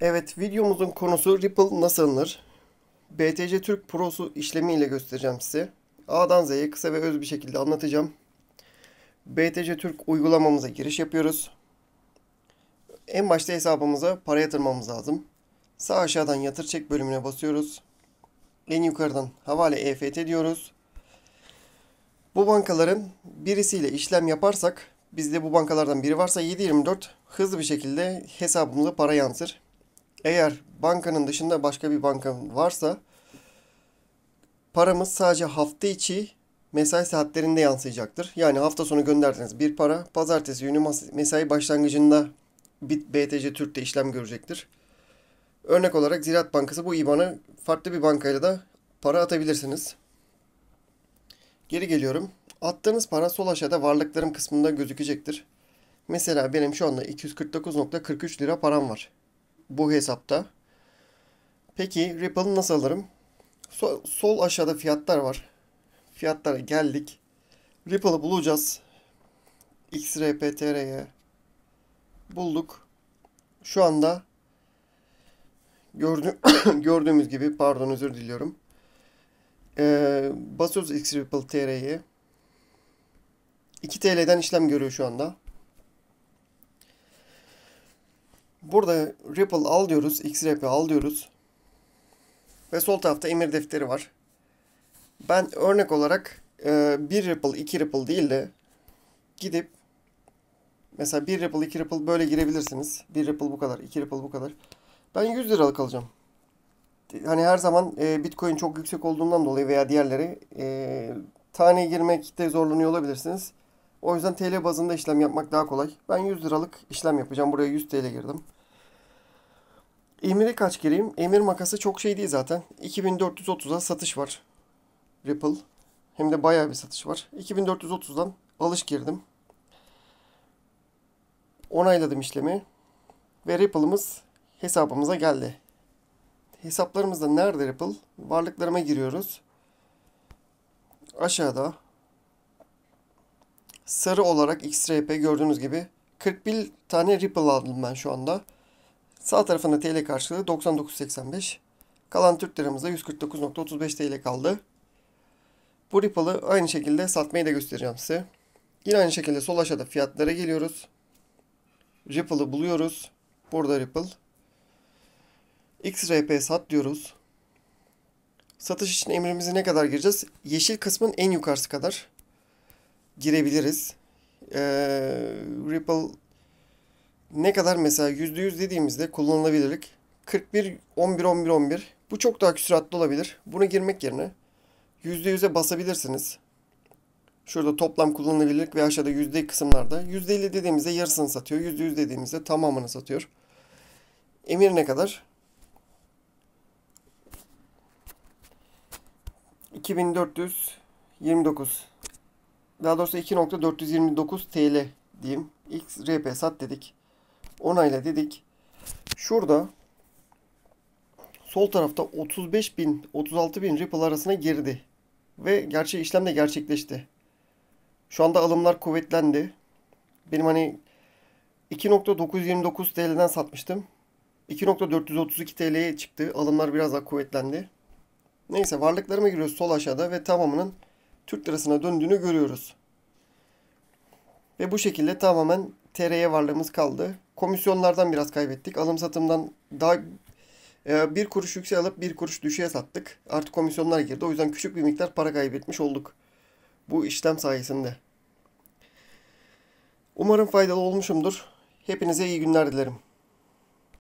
Evet videomuzun konusu Ripple nasıl alınır? BTC Türk Pro'su işlemiyle göstereceğim size. A'dan Z'ye kısa ve öz bir şekilde anlatacağım. BTC Türk uygulamamıza giriş yapıyoruz. En başta hesabımıza para yatırmamız lazım. Sağ aşağıdan yatır çek bölümüne basıyoruz. En yukarıdan havale EFT diyoruz. Bu bankaların birisiyle işlem yaparsak bizde bu bankalardan biri varsa 7.24 hızlı bir şekilde hesabımıza para yansır. Eğer bankanın dışında başka bir banka varsa paramız sadece hafta içi mesai saatlerinde yansıyacaktır. Yani hafta sonu gönderdiniz bir para pazartesi günü mesai başlangıcında BTC Türk'te işlem görecektir. Örnek olarak Ziraat Bankası bu IBAN'ı farklı bir bankayla da para atabilirsiniz. Geri geliyorum. Attığınız para sol aşağıda varlıklarım kısmında gözükecektir. Mesela benim şu anda 249.43 lira param var bu hesapta. Peki Ripple'ı nasıl alırım? Sol, sol aşağıda fiyatlar var. Fiyatlara geldik. Ripple'ı bulacağız. XRPTR'ye bulduk. Şu anda gördü gördüğümüz gibi pardon özür diliyorum. Ee, basıyoruz XRPTR'ye. 2 TL'den işlem görüyor şu anda. Burada Ripple al diyoruz. XRP al diyoruz. Ve sol tarafta emir defteri var. Ben örnek olarak e, bir Ripple, iki Ripple değil de gidip mesela bir Ripple, iki Ripple böyle girebilirsiniz. Bir Ripple bu kadar, iki Ripple bu kadar. Ben 100 liralık alacağım. Hani her zaman e, Bitcoin çok yüksek olduğundan dolayı veya diğerleri e, tane girmekte zorlanıyor olabilirsiniz. O yüzden TL bazında işlem yapmak daha kolay. Ben 100 liralık işlem yapacağım. Buraya 100 TL girdim. Emir'e kaç gireyim? Emir makası çok şey değil zaten. 2430'a satış var. Ripple. Hem de bayağı bir satış var. 2430'dan alış girdim. Onayladım işlemi. Ve Ripple'ımız hesabımıza geldi. Hesaplarımızda nerede Ripple? Varlıklarıma giriyoruz. Aşağıda sarı olarak XRP gördüğünüz gibi 41 tane Ripple aldım ben şu anda. Sağ tarafında TL karşılığı 99.85. Kalan Türk liramızda 149.35 TL kaldı. Bu Ripple'ı aynı şekilde satmayı da göstereceğim size. Yine aynı şekilde sol aşağıda fiyatlara geliyoruz. Ripple'ı buluyoruz. Burada Ripple. XRP sat diyoruz. Satış için emrimizi ne kadar gireceğiz? Yeşil kısmın en yukarısı kadar girebiliriz. Ee, Ripple ne kadar mesela %100 dediğimizde kullanılabilirlik 41 11 11 11. Bu çok daha küsuratlı olabilir. Bunu girmek yerine %100'e basabilirsiniz. Şurada toplam kullanılabilirlik ve aşağıda yüzde kısımlarda. %50 dediğimizde yarısını satıyor. %100 dediğimizde tamamını satıyor. Emir ne kadar? 2429 daha doğrusu 2.429 TL diyeyim. XRP sat dedik onayla dedik. Şurada sol tarafta 35 bin 36 bin Ripple arasına girdi. Ve gerçi işlem de gerçekleşti. Şu anda alımlar kuvvetlendi. Benim hani 2.929 TL'den satmıştım. 2.432 TL'ye çıktı. Alımlar biraz daha kuvvetlendi. Neyse varlıklarıma giriyoruz sol aşağıda ve tamamının Türk lirasına döndüğünü görüyoruz. Ve bu şekilde tamamen TRY varlığımız kaldı. Komisyonlardan biraz kaybettik. Alım satımdan daha e, bir kuruş yüksek alıp bir kuruş düşüğe sattık. Artık komisyonlar girdi. O yüzden küçük bir miktar para kaybetmiş olduk. Bu işlem sayesinde. Umarım faydalı olmuşumdur. Hepinize iyi günler dilerim.